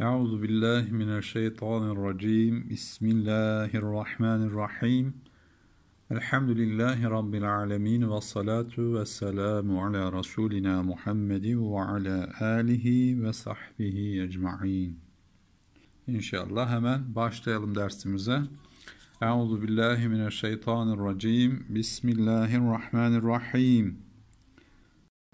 Euzu billahi mineşşeytanirracim. Bismillahirrahmanirrahim. Elhamdülillahi rabbil alamin ve salatu ve selamu ala rasulina Muhammedin ve ala alihi ve sahbihi ecmaîn. İnşallah hemen başlayalım dersimize. Euzu billahi mineşşeytanirracim. Bismillahirrahmanirrahim.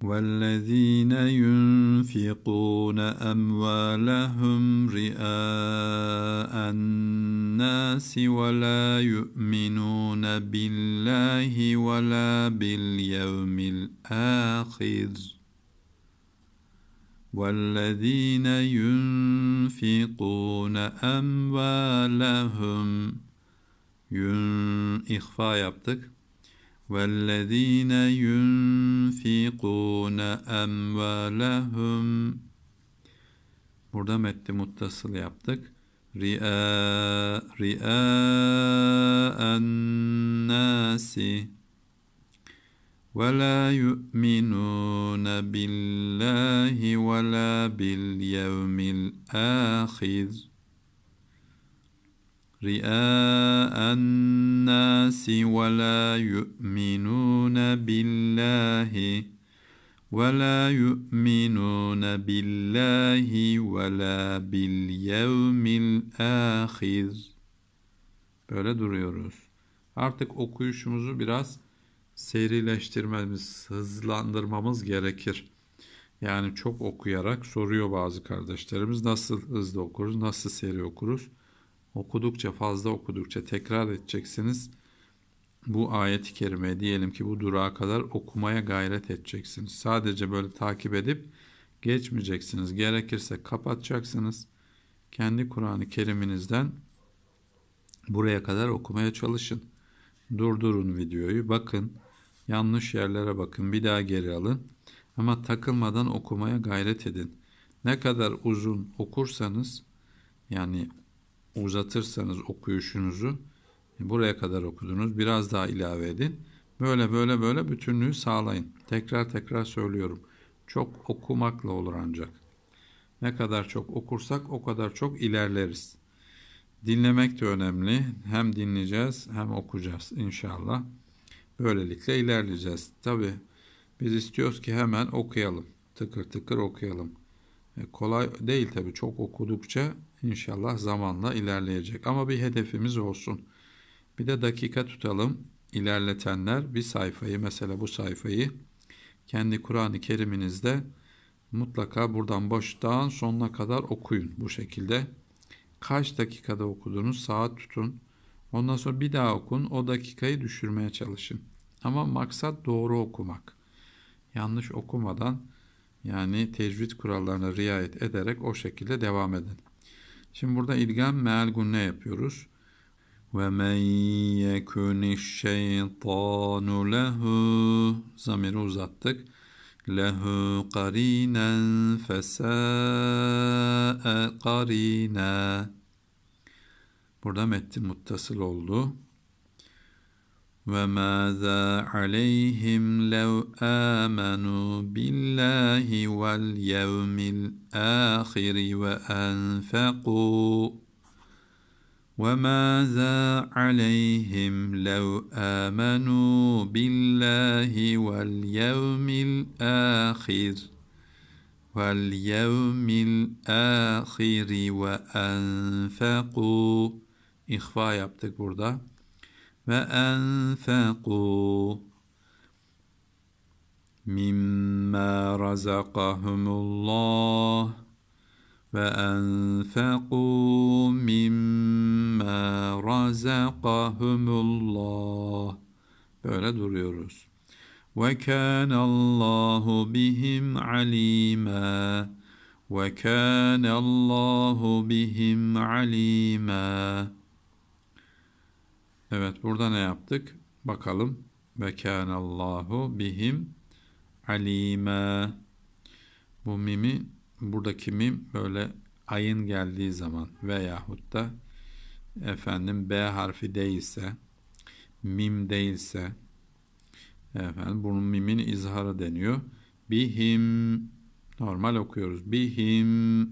والذين ينفقون اموالهم رئاء الناس ولا يؤمنون بالله ولا باليوم الاخر والذين ينفقون اموالهم يُن... إخفاء yaptık. والذين ينفقون أموالهم Burada metti muttasıl yaptık. Ri'a, ri'a ولا يؤمنون بالله ولا باليوم الآخر رِئَاءَ النَّاسِ وَلَا يُؤْمِنُونَ بِاللَّهِ وَلَا يُؤْمِنُونَ بِاللَّهِ وَلَا بِالْيَوْمِ الْآخِرِ Böyle duruyoruz. Artık okuyuşumuzu biraz serileştirmemiz, hızlandırmamız gerekir. Yani çok okuyarak soruyor bazı kardeşlerimiz nasıl hızlı okuruz, nasıl seri okuruz okudukça fazla okudukça tekrar edeceksiniz. Bu ayet-i kerime diyelim ki bu durağa kadar okumaya gayret edeceksiniz. Sadece böyle takip edip geçmeyeceksiniz. Gerekirse kapatacaksınız. Kendi Kur'an-ı Keriminizden buraya kadar okumaya çalışın. Durdurun videoyu, bakın. Yanlış yerlere bakın, bir daha geri alın. Ama takılmadan okumaya gayret edin. Ne kadar uzun okursanız yani uzatırsanız okuyuşunuzu e, buraya kadar okudunuz biraz daha ilave edin. Böyle böyle böyle bütünlüğü sağlayın. Tekrar tekrar söylüyorum. Çok okumakla olur ancak. Ne kadar çok okursak o kadar çok ilerleriz. Dinlemek de önemli. Hem dinleyeceğiz hem okuyacağız inşallah. Böylelikle ilerleyeceğiz. Tabi biz istiyoruz ki hemen okuyalım. Tıkır tıkır okuyalım. E, kolay değil tabi çok okudukça İnşallah zamanla ilerleyecek ama bir hedefimiz olsun. Bir de dakika tutalım. İlerletenler bir sayfayı mesela bu sayfayı kendi Kur'an-ı Keriminizde mutlaka buradan baştan sonuna kadar okuyun bu şekilde. Kaç dakikada okudunuz saat tutun. Ondan sonra bir daha okun o dakikayı düşürmeye çalışın. Ama maksat doğru okumak. Yanlış okumadan yani tecvid kurallarına riayet ederek o şekilde devam edin. Şimdi burada idgam meal gunne yapıyoruz. Ve men yekuni şeytanu lehu zamiri uzattık. Lehu karinen fesa'e karine. Burada metni muttasıl oldu. وماذا عليهم لو آمنوا بالله واليوم الآخر وأنفقوا وماذا عليهم لو آمنوا بالله واليوم الآخر واليوم الآخر وأنفقوا İhfa yaptık burada. فأنفقوا مما رزقهم الله فأنفقوا مما رزقهم الله böyle duruyoruz. وَكَانَ اللّٰهُ بِهِمْ عَلِيمًا وَكَانَ اللّٰهُ بِهِمْ عَلِيمًا Evet burada ne yaptık? Bakalım. Ve kânallâhu bihim alîmâ. Bu mimi buradaki mim böyle ayın geldiği zaman veyahut da efendim B harfi değilse mim değilse efendim bunun mimin izharı deniyor. Bihim normal okuyoruz. Bihim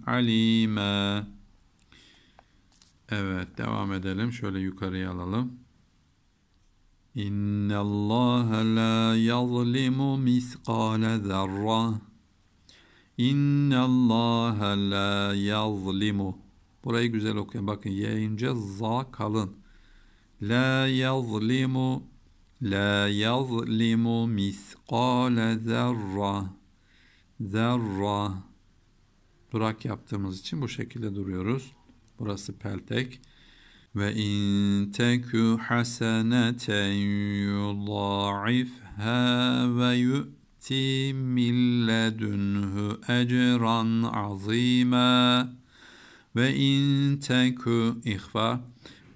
alime. Evet devam edelim. Şöyle yukarıya alalım. İnna الله la يظلم مثقال ذرة İnna الله la يظلم Burayı güzel okuyun. Bakın yayınca za kalın. La yazlimu La yazlimu miskale zerra Zerra Durak yaptığımız için bu şekilde duruyoruz. Burası peltek ve in teku haseneten yudâifha ve yu'ti min ledunhu ecran azîmâ ve in teku ihfa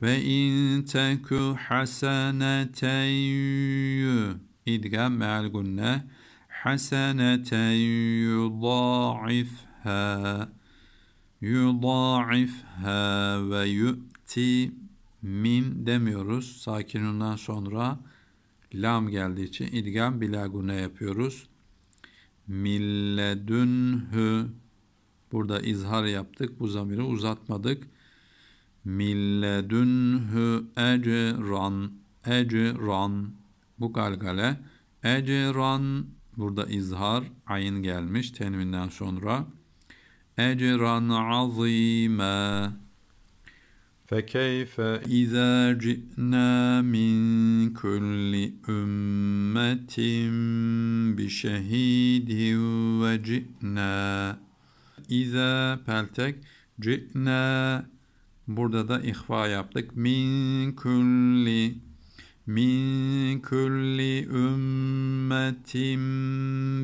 ve in teku haseneten yu idgam meal gunne haseneten yudâifha yudâifha ve yu'ti ti, mim demiyoruz. Sakinundan sonra lam geldiği için idgam bilagune yapıyoruz. Milledünhü burada izhar yaptık. Bu zamiri uzatmadık. Milledünhü ecran ecran bu galgale ecran burada izhar ayın gelmiş tenvinden sonra ecran azime فكيف إذا جئنا من كل أمة بشهيد وجئنا إذا peltek جئنا burada da ihva yaptık min kulli min kulli ümmetin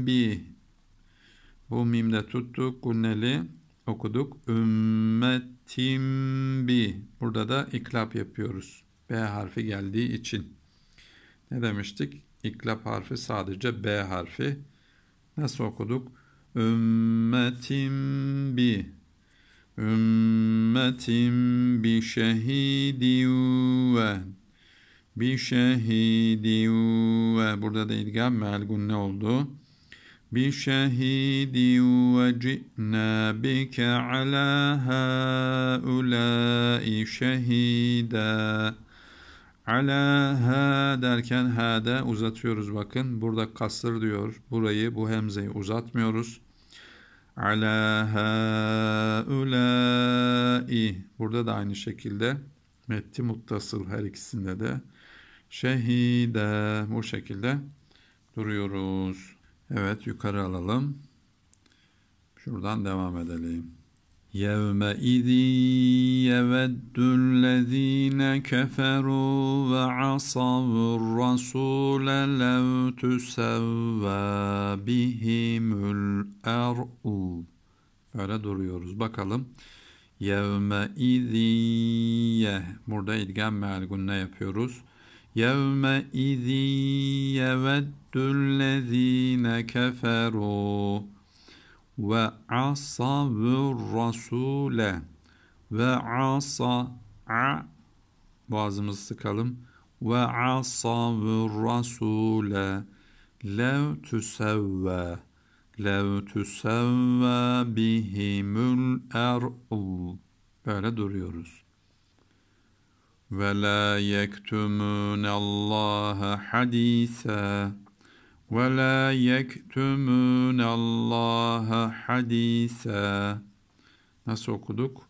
bi bu mimde tuttuk gunneli okuduk. Ümmetim bi. Burada da iklap yapıyoruz. B harfi geldiği için. Ne demiştik? İklap harfi sadece B harfi. Nasıl okuduk? Ümmetim bi. Ümmetim bi şehidin ve bi şehidin ve burada da idgam melgun ne oldu? بشهيد وجئنا بك على هؤلاء شهيدا Ala ha derken ha'da uzatıyoruz bakın. Burada kasır diyor. Burayı bu hemzeyi uzatmıyoruz. Ala ha ulai. Burada da aynı şekilde metti muttasıl her ikisinde de şehide bu şekilde duruyoruz. Evet yukarı alalım. Şuradan devam edelim. يَوْمَئِذٍ يَوَدُّ keferu ve وَعَصَوُا الرَّسُولَ لَوْ تُسَوَّى بِهِمُ الْأَرْضُ Öyle duruyoruz. Bakalım. يَوْمَئِذٍ Burada idgam meal ne yapıyoruz? يَوْمَئِذٍ يَوَدُّ الذين كفروا وعصوا الرسول وعصى ع boğazımızı sıkalım ve asavur rasule lev tüsevve lev tüsevve bihimul böyle duruyoruz ve la yektumune Allah'a hadise ولا يكتمون الله حديثا Nasıl okuduk?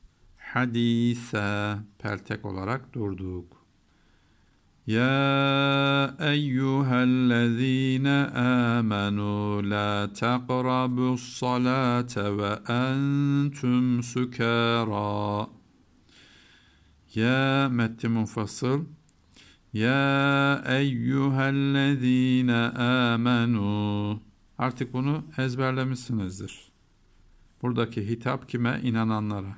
Hadise pertek olarak durduk. Ya eyyühellezine amenu la taqrabu salate ve entum sükara. Ya metti munfasıl ya eyyühellezine amenu. Artık bunu ezberlemişsinizdir. Buradaki hitap kime? İnananlara.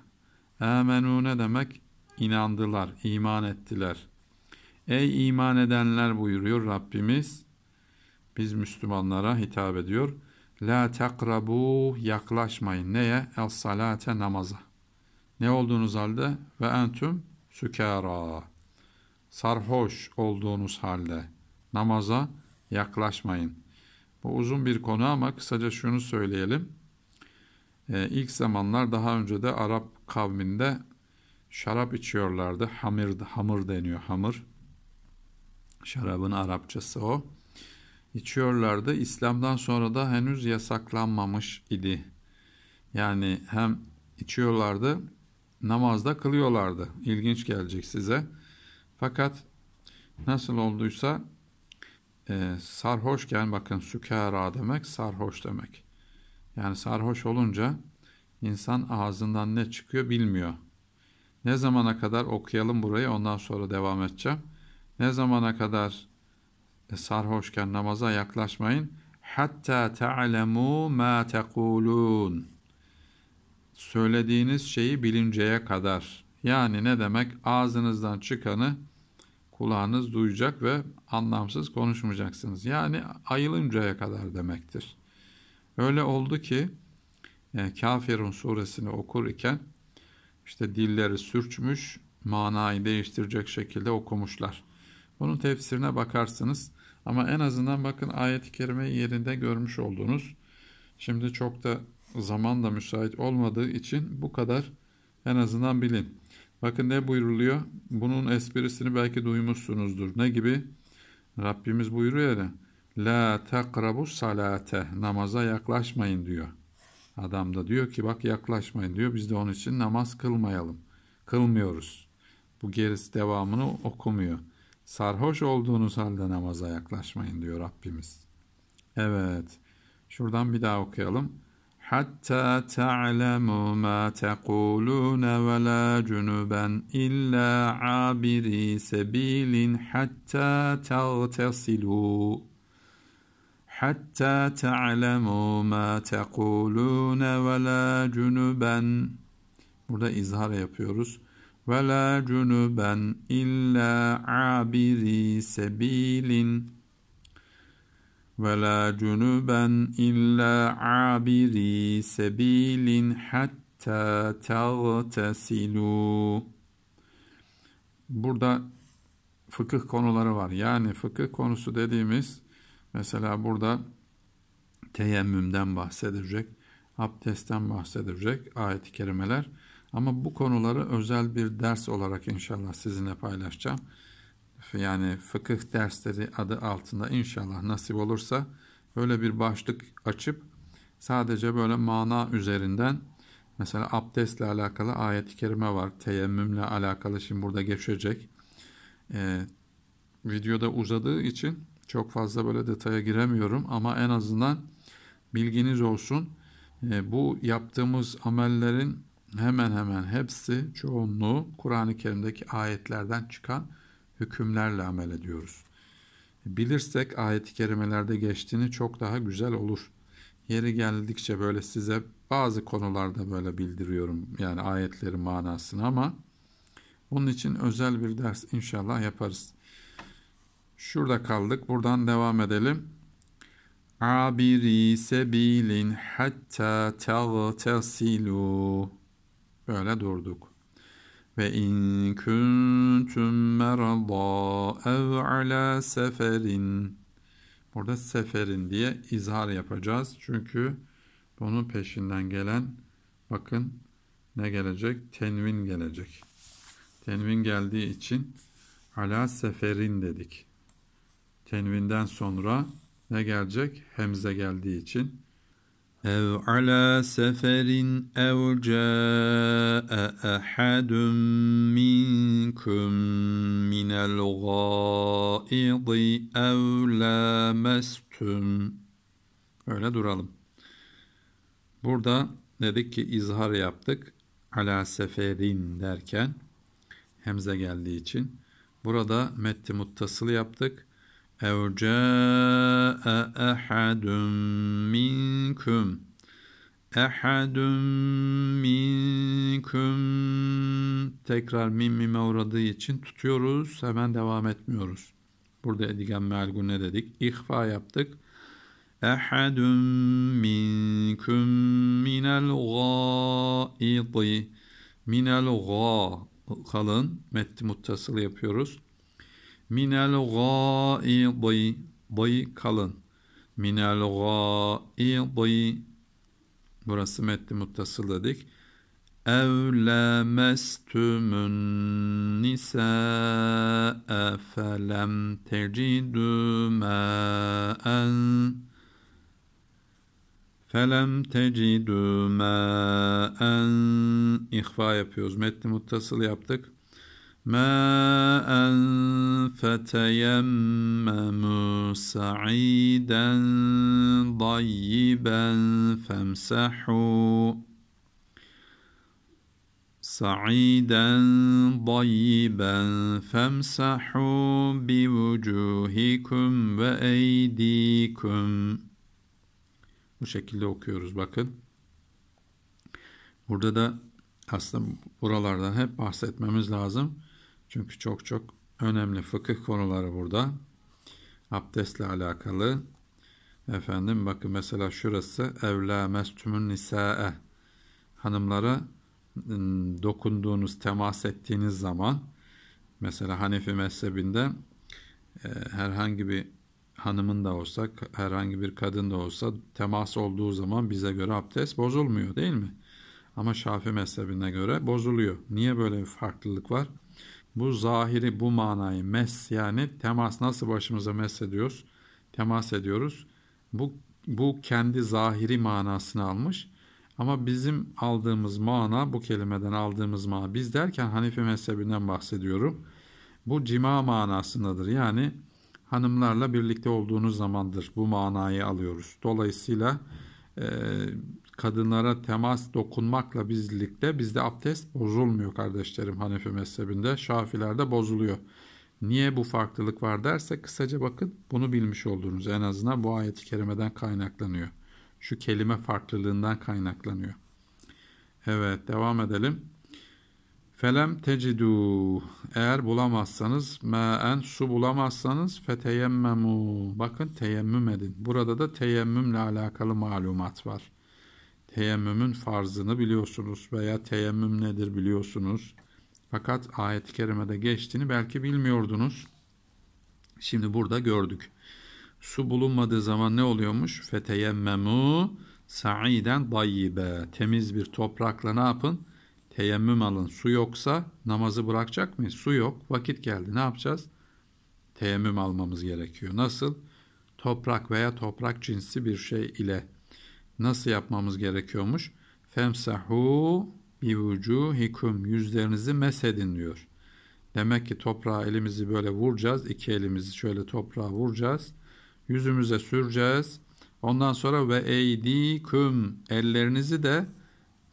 Amenu ne demek? İnandılar, iman ettiler. Ey iman edenler buyuruyor Rabbimiz. Biz Müslümanlara hitap ediyor. La takrabu yaklaşmayın. Neye? El salate namaza. Ne olduğunuz halde? Ve entüm sükara sarhoş olduğunuz halde namaza yaklaşmayın. Bu uzun bir konu ama kısaca şunu söyleyelim. Ee, ilk zamanlar daha önce de Arap kavminde şarap içiyorlardı. Hamir, hamır deniyor hamır. Şarabın Arapçası o. İçiyorlardı. İslam'dan sonra da henüz yasaklanmamış idi. Yani hem içiyorlardı namazda kılıyorlardı. İlginç gelecek size. Fakat nasıl olduysa e, sarhoşken bakın sükara demek sarhoş demek. Yani sarhoş olunca insan ağzından ne çıkıyor bilmiyor. Ne zamana kadar okuyalım burayı ondan sonra devam edeceğim. Ne zamana kadar e, sarhoşken namaza yaklaşmayın. Hatta ta'lemu ma tekulun. Söylediğiniz şeyi bilinceye kadar yani ne demek? Ağzınızdan çıkanı kulağınız duyacak ve anlamsız konuşmayacaksınız. Yani ayılıncaya kadar demektir. Öyle oldu ki e, Kafirun suresini okur iken işte dilleri sürçmüş, manayı değiştirecek şekilde okumuşlar. Bunun tefsirine bakarsınız ama en azından bakın ayet-i kerimeyi yerinde görmüş oldunuz. Şimdi çok da zaman da müsait olmadığı için bu kadar en azından bilin. Bakın ne buyuruluyor? Bunun esprisini belki duymuşsunuzdur. Ne gibi? Rabbimiz buyuruyor ya. La takrabu salate. Namaza yaklaşmayın diyor. Adam da diyor ki bak yaklaşmayın diyor. Biz de onun için namaz kılmayalım. Kılmıyoruz. Bu gerisi devamını okumuyor. Sarhoş olduğunuz halde namaza yaklaşmayın diyor Rabbimiz. Evet. Şuradan bir daha okuyalım. حتى تعلموا ما تقولون ولا جنبا إلا عابري سبيل حتى تغتسلوا حتى تعلموا ما تقولون ولا جنبا burada izhar yapıyoruz ولا جنبا إلا عابري سبيل ve la cunuben illa abiri sebilin hatta tagtesilu. Burada fıkıh konuları var. Yani fıkıh konusu dediğimiz mesela burada teyemmümden bahsedecek, abdestten bahsedecek ayet-i kerimeler. Ama bu konuları özel bir ders olarak inşallah sizinle paylaşacağım yani fıkıh dersleri adı altında inşallah nasip olursa böyle bir başlık açıp sadece böyle mana üzerinden mesela abdestle alakalı ayet-i kerime var. Teyemmümle alakalı şimdi burada geçecek. Ee, videoda uzadığı için çok fazla böyle detaya giremiyorum ama en azından bilginiz olsun. Ee, bu yaptığımız amellerin hemen hemen hepsi çoğunluğu Kur'an-ı Kerim'deki ayetlerden çıkan hükümlerle amel ediyoruz. Bilirsek ayet-i kerimelerde geçtiğini çok daha güzel olur. Yeri geldikçe böyle size bazı konularda böyle bildiriyorum yani ayetlerin manasını ama onun için özel bir ders inşallah yaparız. Şurada kaldık. Buradan devam edelim. Abiri sebilin hatta tagtasilu. Böyle durduk. Ve in kuntum merada ev ala seferin. Burada seferin diye izhar yapacağız. Çünkü bunun peşinden gelen bakın ne gelecek? Tenvin gelecek. Tenvin geldiği için ala seferin dedik. Tenvinden sonra ne gelecek? Hemze geldiği için أو على سفر أو جاء أحد منكم من الغائض أو لامستم Öyle duralım. Burada dedik ki izhar yaptık. Ala seferin derken hemze geldiği için. Burada metti muttasılı yaptık. اَوْ جَاءَ اَحَدٌ مِنْكُمْ اَحَدٌ مِنْكُمْ Tekrar mim mime uğradığı için tutuyoruz. Hemen devam etmiyoruz. Burada edigen mealgu ne dedik? İhfa yaptık. اَحَدٌ مِنْكُمْ مِنَ الْغَائِطِ مِنَ الْغَا Kalın. Metti muttasıl yapıyoruz minel gâidi dayı kalın minel gâidi burası metni muttasıl dedik evlemestümün nisâe felem tecidü mâen Felem tecidü mâen ihfa yapıyoruz. Metni muttasıl yaptık. ماء فتيمموا سعيدا ضيبا فامسحوا صعيدا طيبا فامسحوا بوجوهكم ve eydikum. Bu şekilde okuyoruz bakın. Burada da aslında buralardan hep bahsetmemiz lazım. Çünkü çok çok önemli fıkıh konuları burada. Abdestle alakalı. Efendim bakın mesela şurası evla mestümün nisa'e hanımlara ıı, dokunduğunuz, temas ettiğiniz zaman mesela Hanefi mezhebinde e, herhangi bir hanımın da olsa, herhangi bir kadın da olsa temas olduğu zaman bize göre abdest bozulmuyor değil mi? Ama Şafi mezhebine göre bozuluyor. Niye böyle bir farklılık var? Bu zahiri, bu manayı mes yani temas nasıl başımıza mes ediyoruz? Temas ediyoruz. Bu, bu kendi zahiri manasını almış. Ama bizim aldığımız mana, bu kelimeden aldığımız mana, biz derken Hanifi mezhebinden bahsediyorum. Bu cima manasındadır. Yani hanımlarla birlikte olduğunuz zamandır bu manayı alıyoruz. Dolayısıyla kadınlara temas dokunmakla bizlikte bizde abdest bozulmuyor kardeşlerim Hanefi mezhebinde. Şafilerde bozuluyor. Niye bu farklılık var derse kısaca bakın bunu bilmiş oldunuz. En azından bu ayet-i kerimeden kaynaklanıyor. Şu kelime farklılığından kaynaklanıyor. Evet devam edelim. Felem tecidu eğer bulamazsanız ma'en su bulamazsanız feteyemmemu bakın teyemmüm edin. Burada da teyemmümle alakalı malumat var teyemmümün farzını biliyorsunuz veya teyemmüm nedir biliyorsunuz. Fakat ayet-i kerimede geçtiğini belki bilmiyordunuz. Şimdi burada gördük. Su bulunmadığı zaman ne oluyormuş? Feteyemmemu sa'iden dayibe Temiz bir toprakla ne yapın? Teyemmüm alın. Su yoksa namazı bırakacak mıyız? Su yok. Vakit geldi. Ne yapacağız? Teyemmüm almamız gerekiyor. Nasıl? Toprak veya toprak cinsi bir şey ile Nasıl yapmamız gerekiyormuş? Femsahu bi vucuhikum yüzlerinizi mesedin diyor. Demek ki toprağa elimizi böyle vuracağız. iki elimizi şöyle toprağa vuracağız. Yüzümüze süreceğiz. Ondan sonra ve eydikum ellerinizi de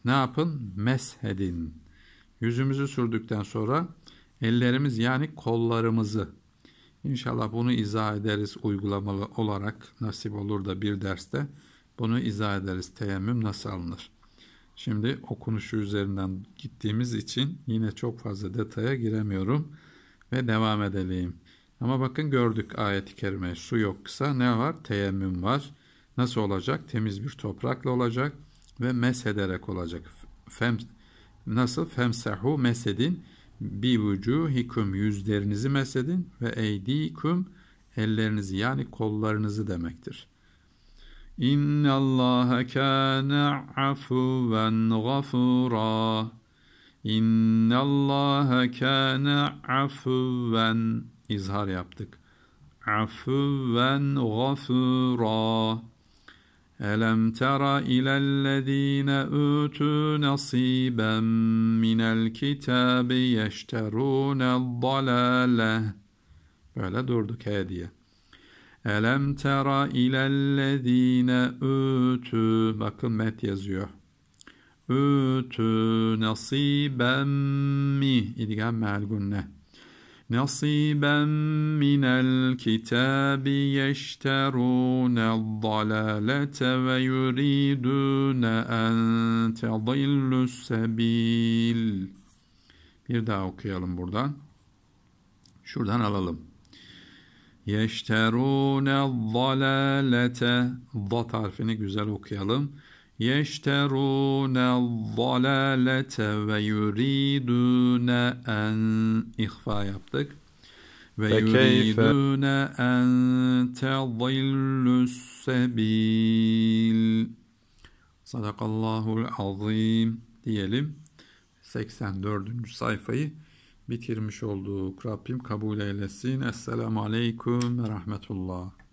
ne yapın? Meshedin. Yüzümüzü sürdükten sonra ellerimiz yani kollarımızı İnşallah bunu izah ederiz uygulamalı olarak nasip olur da bir derste. Bunu izah ederiz. Teyemmüm nasıl alınır? Şimdi okunuşu üzerinden gittiğimiz için yine çok fazla detaya giremiyorum ve devam edelim. Ama bakın gördük ayet-i kerime. Su yoksa ne var? Teyemmüm var. Nasıl olacak? Temiz bir toprakla olacak ve mesederek olacak. Fem, nasıl? Femsehu mesedin bi vücuhikum yüzlerinizi mesedin ve eydikum ellerinizi yani kollarınızı demektir. İnna Allaha kana afuven gafura. İnna Allaha kana afuven izhar yaptık. Afuven gafura. Elem tera ilellezine utu nasiben minel kitabi yeşterûne dalale. Böyle durduk he diye. Elem tera ilellezine ütü. Bakın met yazıyor. Ütü nasiben mi. İdgam melgunne. Nasiben minel kitabi yeşterûne dalalete ve yuridûne en tedillü sebil. Bir daha okuyalım buradan. Şuradan alalım. Yeşterûne zalâlete Zat harfini güzel okuyalım. Yeşterûne zalâlete ve yuridûne en ihfa yaptık. Ve yuridûne en tezillüs sebil. Sadakallahul azim diyelim. 84. sayfayı bitirmiş olduk. Rabbim kabul eylesin. Esselamu Aleyküm ve Rahmetullah.